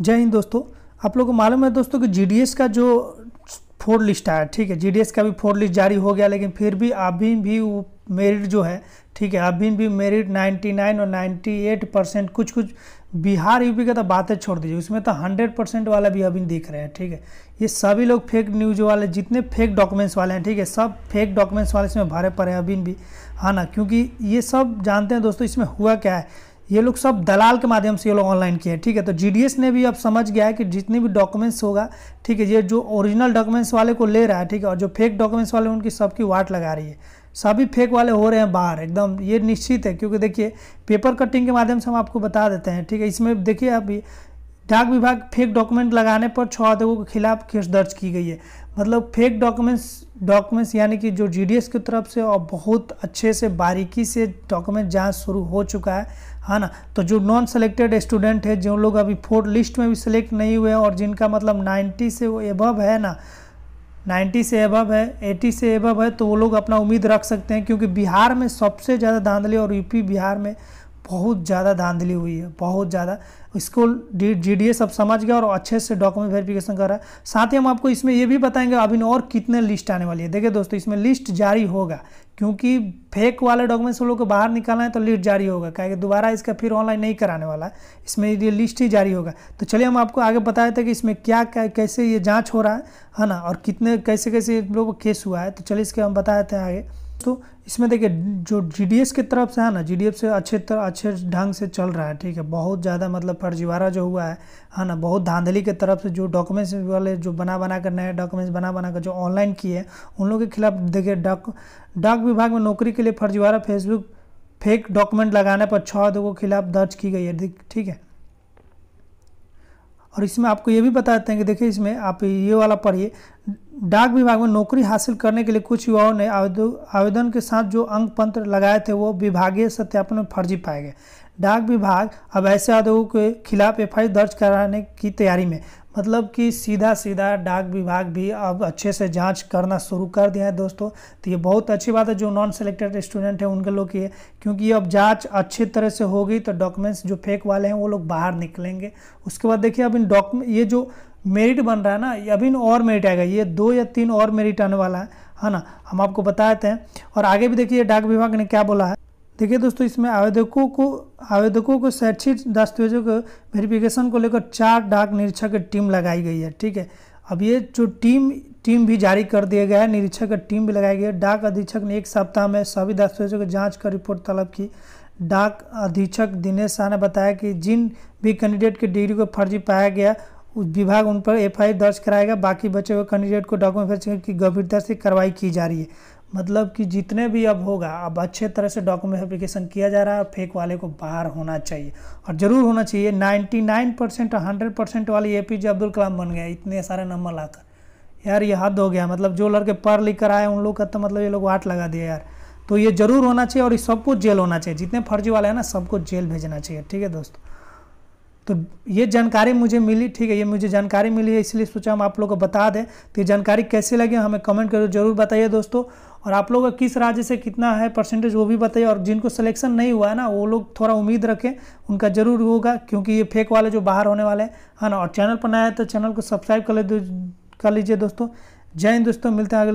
जय हिंद दोस्तों आप लोग को मालूम है दोस्तों कि जी का जो फोर लिस्ट आया ठीक है जी का भी फोर लिस्ट जारी हो गया लेकिन फिर भी अभी भी वो मेरिट जो है ठीक है अभी भी मेरिट 99 और 98 परसेंट कुछ कुछ बिहार यूपी का तो बातें छोड़ दीजिए उसमें तो 100 परसेंट वाला भी अभी दिख रहे हैं ठीक है ये सभी लोग फेक न्यूज वाले जितने फेक डॉक्यूमेंट्स वाले हैं ठीक है सब फेक डॉक्यूमेंट्स वाले इसमें भरे पड़े हैं अभी भी हाँ ना क्योंकि ये सब जानते हैं दोस्तों इसमें हुआ क्या है ये लोग सब दलाल के माध्यम से ये लोग ऑनलाइन किए हैं ठीक है तो जीडीएस ने भी अब समझ गया है कि जितने भी डॉक्यूमेंट्स होगा ठीक है ये जो ओरिजिनल डॉक्यूमेंट्स वाले को ले रहा है ठीक है और जो फेक डॉक्यूमेंट्स वाले उनकी सबकी वाट लगा रही है सभी फेक वाले हो रहे हैं बाहर एकदम ये निश्चित है क्योंकि देखिए पेपर कटिंग के माध्यम से हम आपको बता देते हैं ठीक है इसमें देखिए अभी डाक विभाग फेक डॉक्यूमेंट लगाने पर छः अध्यक्षों के खिलाफ केस दर्ज की गई है मतलब फेक डॉक्यूमेंट्स डॉक्यूमेंट्स यानी कि जो जीडीएस की तरफ से और बहुत अच्छे से बारीकी से डॉक्यूमेंट जांच शुरू हो चुका है है हाँ ना तो जो नॉन सेलेक्टेड स्टूडेंट है जो लोग अभी फोर्थ लिस्ट में भी सिलेक्ट नहीं हुए और जिनका मतलब 90 से एबव है ना 90 से एबव है 80 से एबव है तो वो लोग अपना उम्मीद रख सकते हैं क्योंकि बिहार में सबसे ज़्यादा धांधली और यूपी बिहार में बहुत ज़्यादा धांधली हुई है बहुत ज़्यादा इसको जी डी सब समझ गया और अच्छे से डॉक्यूमेंट वेरिफिकेशन कर रहा है साथ ही हम आपको इसमें ये भी बताएंगे अभी और कितने लिस्ट आने वाली है देखिए दोस्तों इसमें लिस्ट जारी होगा क्योंकि फेक वाले डॉक्यूमेंट्स लोग को बाहर निकालना है तो लिस्ट जारी होगा क्या दोबारा इसका फिर ऑनलाइन नहीं कराने वाला है इसमें ये लिस्ट ही जारी होगा तो चलिए हम आपको आगे बताए थे कि इसमें क्या क्या कैसे ये जाँच हो रहा है है ना और कितने कैसे कैसे लोग केस हुआ है तो चलिए इसके हम बताए थे आगे तो इसमें देखिए जो जी की तरफ से है ना जी से अच्छे तरह अच्छे ढंग से चल रहा है ठीक है बहुत ज़्यादा मतलब फर्जीवाड़ा जो हुआ है है ना बहुत धांधली के तरफ से जो डॉक्यूमेंट्स वाले जो बना बना कर नए डॉक्यूमेंट्स बना बना कर जो ऑनलाइन किए उन लोगों के खिलाफ देखिए डाक डाक विभाग में नौकरी के लिए फर्जीवाड़ा फेसबुक फेक डॉक्यूमेंट लगाने पर छः आदों के खिलाफ दर्ज की गई है ठीक है और इसमें आपको ये भी बताते हैं कि देखिए इसमें आप ये वाला पढ़िए डाक विभाग में नौकरी हासिल करने के लिए कुछ युवाओं ने आवेदन के साथ जो अंग पत्र लगाए थे वो विभागीय सत्यापन में फर्जी पाए गए डाक विभाग अब ऐसे आदों के खिलाफ एफ दर्ज कराने की तैयारी में मतलब कि सीधा सीधा डाक विभाग भी अब अच्छे से जांच करना शुरू कर दिया है दोस्तों तो ये बहुत अच्छी बात है जो नॉन सेलेक्टेड स्टूडेंट है उनके लोग की है क्योंकि ये अब जांच अच्छी तरह से होगी तो डॉक्यूमेंट्स जो फेक वाले हैं वो लोग बाहर निकलेंगे उसके बाद देखिए अब इन डॉक्यूमेंट ये जो मेरिट बन रहा है ना ये अभी और मेरिट आएगा ये दो या तीन और मेरिट आने वाला है है ना हम आपको बताते हैं और आगे भी देखिए डाक विभाग ने क्या बोला है देखिए दोस्तों इसमें आवेदकों को आवेदकों को शैक्षिक दस्तावेजों के वेरिफिकेशन को लेकर चार डाक निरीक्षक टीम लगाई गई है ठीक है अब ये जो टीम टीम भी जारी कर दिया गया है निरीक्षक टीम भी लगाई गई है डाक अधीक्षक ने एक सप्ताह में सभी दस्तावेजों की जाँच कर रिपोर्ट तलब की डाक अधीक्षक दिनेश शाह ने बताया कि जिन भी कैंडिडेट की डिग्री को फर्जी पाया गया उस विभाग उन पर एफ दर्ज कराएगा बाकी बचे हुए कैंडिडेट को डॉक्यूमेंट की गंभीरता से कार्रवाई की जा रही है मतलब कि जितने भी अब होगा अब अच्छे तरह से डॉक्यूमेंट एप्लीकेशन किया जा रहा है फेक वाले को बाहर होना चाहिए और ज़रूर होना चाहिए 99 परसेंट और हंड्रेड परसेंट वाले ए पी जे अब्दुल कलाम बन गए इतने सारे नंबर लाकर यार ये हद हो गया मतलब जो लड़के पढ़ लिख कर आए उन लोग का तो मतलब ये लोग वाट लगा दिया यार तो ये ज़रूर होना चाहिए और सबको जेल होना चाहिए जितने फर्जी वाले हैं ना सबको जेल भेजना चाहिए ठीक है दोस्तों तो ये जानकारी मुझे मिली ठीक है ये मुझे जानकारी मिली है इसलिए सोचा हम आप लोगों को बता दें तो ये जानकारी कैसे लगी हमें कमेंट करो जरूर बताइए दोस्तों और आप लोगों का किस राज्य से कितना है परसेंटेज वो भी बताइए और जिनको सिलेक्शन नहीं हुआ है ना वो लोग थोड़ा उम्मीद रखें उनका जरूर होगा क्योंकि ये फेक वाले जो बाहर होने वाले हैं है ना और चैनल पर नया है तो चैनल को सब्सक्राइब कर ले कर लीजिए दोस्तों जय हिंद दोस्तों मिलते हैं अगले